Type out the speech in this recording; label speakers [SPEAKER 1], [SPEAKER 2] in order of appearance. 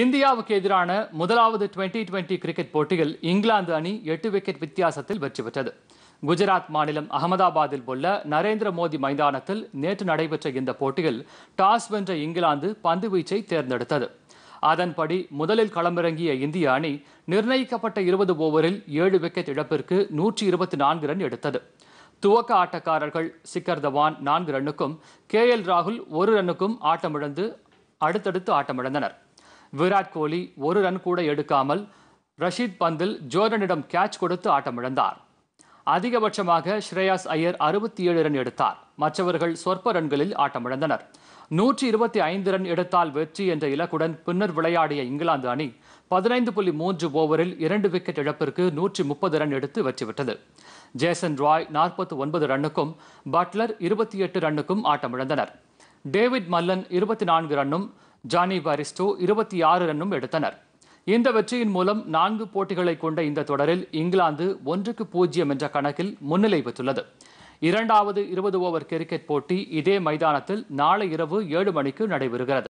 [SPEAKER 1] இந்தியாவுக்கு எதிரான முதலாவது டுவெண்டி டுவெண்ட்டி கிரிக்கெட் போட்டியில் இங்கிலாந்து அணி எட்டு விக்கெட் வித்தியாசத்தில் வெற்றி பெற்றது குஜராத் மாநிலம் அகமதாபாத்தில் உள்ள நரேந்திர மோடி மைதானத்தில் நேற்று நடைபெற்ற இந்த போட்டியில் டாஸ் வென்ற இங்கிலாந்து பந்து வீச்சை தேர்ந்தெடுத்தது அதன்படி முதலில் களமிறங்கிய இந்திய அணி நிர்ணயிக்கப்பட்ட இருபது ஓவரில் ஏழு விக்கெட் இழப்பிற்கு நூற்றி இருபத்தி நான்கு ரன் எடுத்தது துவக்க ஆட்டக்காரர்கள் சிக்கர் தவான் நான்கு ரன்னுக்கும் கே எல் ராகுல் ஒரு ரன்னுக்கும் ஆட்டமிழந்து அடுத்தடுத்து ஆட்டமிழந்தனர் விராட் கோலி ஒரு ரன் கூட எடுக்காமல் ரஷீத் பந்தில் ஜோர்டனிடம் கேட்ச் கொடுத்து ஆட்டமிழந்தார் அதிகபட்சமாக ஸ்ரேயாஸ் ஐயர் அறுபத்தி ஏழு ரன் எடுத்தார் மற்றவர்கள் சொற்ப ரன்களில் ஆட்டமிழந்தனர் நூற்றி இருபத்தி ஐந்து ரன் எடுத்தால் வெற்றி என்ற இலக்குடன் பின்னர் விளையாடிய இங்கிலாந்து அணி பதினைந்து புள்ளி மூன்று ஓவரில் இரண்டு விக்கெட் இழப்பிற்கு நூற்றி முப்பது ரன் எடுத்து வெற்றிவிட்டது ஜேசன் ராய் நாற்பத்தி ஒன்பது ரன்னுக்கும் பட்லர் இருபத்தி எட்டு ரன்னுக்கும் ஆட்டமிழந்தனர் டேவிட் மல்லன் இருபத்தி நான்கு ரன்னும் ஜானி பாரிஸ்டோ இருபத்தி ஆறு ரன்னும் எடுத்தனர் இந்த வெற்றியின் மூலம் நான்கு போட்டிகளை கொண்ட இந்த தொடரில் இங்கிலாந்து ஒன்றுக்கு பூஜ்ஜியம் என்ற கணக்கில் முன்னிலை பெற்றுள்ளது இரண்டாவது இருபது ஓவர் கிரிக்கெட் போட்டி இதே மைதானத்தில் நாளை இரவு ஏழு மணிக்கு நடைபெறுகிறது